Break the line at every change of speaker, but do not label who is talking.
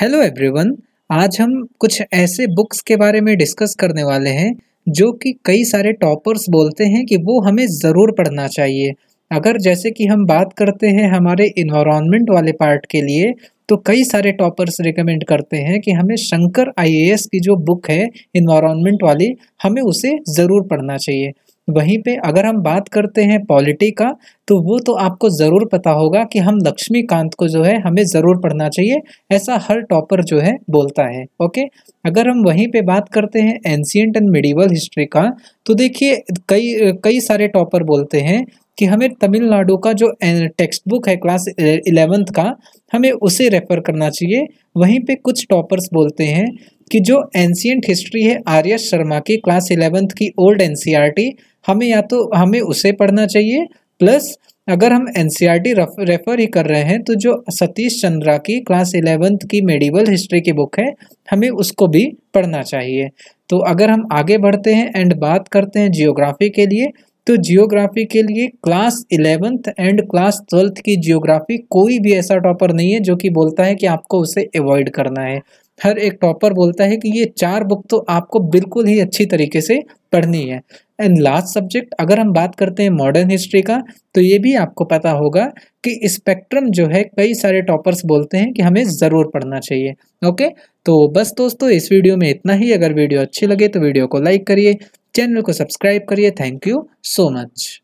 hello everyone आज हम कुछ ऐसे बुक्स के बारे में डिस्कस करने वाले हैं जो कि कई सारे टॉपर्स बोलते हैं कि वो हमें ज़रूर पढ़ना चाहिए अगर जैसे कि हम बात करते हैं हमारे इन्वामेंट वाले पार्ट के लिए तो कई सारे टॉपर्स रिकमेंड करते हैं कि हमें शंकर आईएएस की जो बुक है इन्वामेंट वाली हमें उसे ज़रूर पढ़ना चाहिए वहीं पे अगर हम बात करते हैं पॉलिटी का तो वो तो आपको ज़रूर पता होगा कि हम लक्ष्मीकांत को जो है हमें ज़रूर पढ़ना चाहिए ऐसा हर टॉपर जो है बोलता है ओके अगर हम वहीं पे बात करते हैं एंशियंट एंड मिडिवल हिस्ट्री का तो देखिए कई कई सारे टॉपर बोलते हैं कि हमें तमिलनाडु का जो टेक्स्ट बुक है क्लास इलेवेंथ का हमें उसे रेफ़र करना चाहिए वहीं पे कुछ टॉपर्स बोलते हैं कि जो एंशियंट हिस्ट्री है आर्य शर्मा की क्लास इलेवेंथ की ओल्ड एन हमें या तो हमें उसे पढ़ना चाहिए प्लस अगर हम एन रेफर e ही कर रहे हैं तो जो सतीश चंद्रा की क्लास इलेवेंथ की मेडिवल हिस्ट्री की बुक है हमें उसको भी पढ़ना चाहिए तो अगर हम आगे बढ़ते हैं एंड बात करते हैं जियोग्राफी के लिए तो जियोग्राफी के लिए class eleventh and class twelfth की जियोग्राफी कोई भी ऐसा टॉपर नहीं है जो कि बोलता है कि आपको उसे अवॉइड करना है हर एक टॉपर बोलता है कि ये चार बुक तो आपको बिल्कुल ही अच्छी तरीके से पढ़नी है एंड लास्ट सब्जेक्ट अगर हम बात करते हैं मॉडर्न हिस्ट्री का तो ये भी आपको पता होगा कि स्पेक्ट्रम जो है कई सारे टॉपर्स बोलते हैं कि हमें ज़रूर पढ़ना चाहिए ओके तो बस दोस्तों इस वीडियो में इतना ही अगर वीडियो अच्छी लगे तो वीडियो को लाइक करिए चैनल को सब्सक्राइब करिए थैंक यू सो मच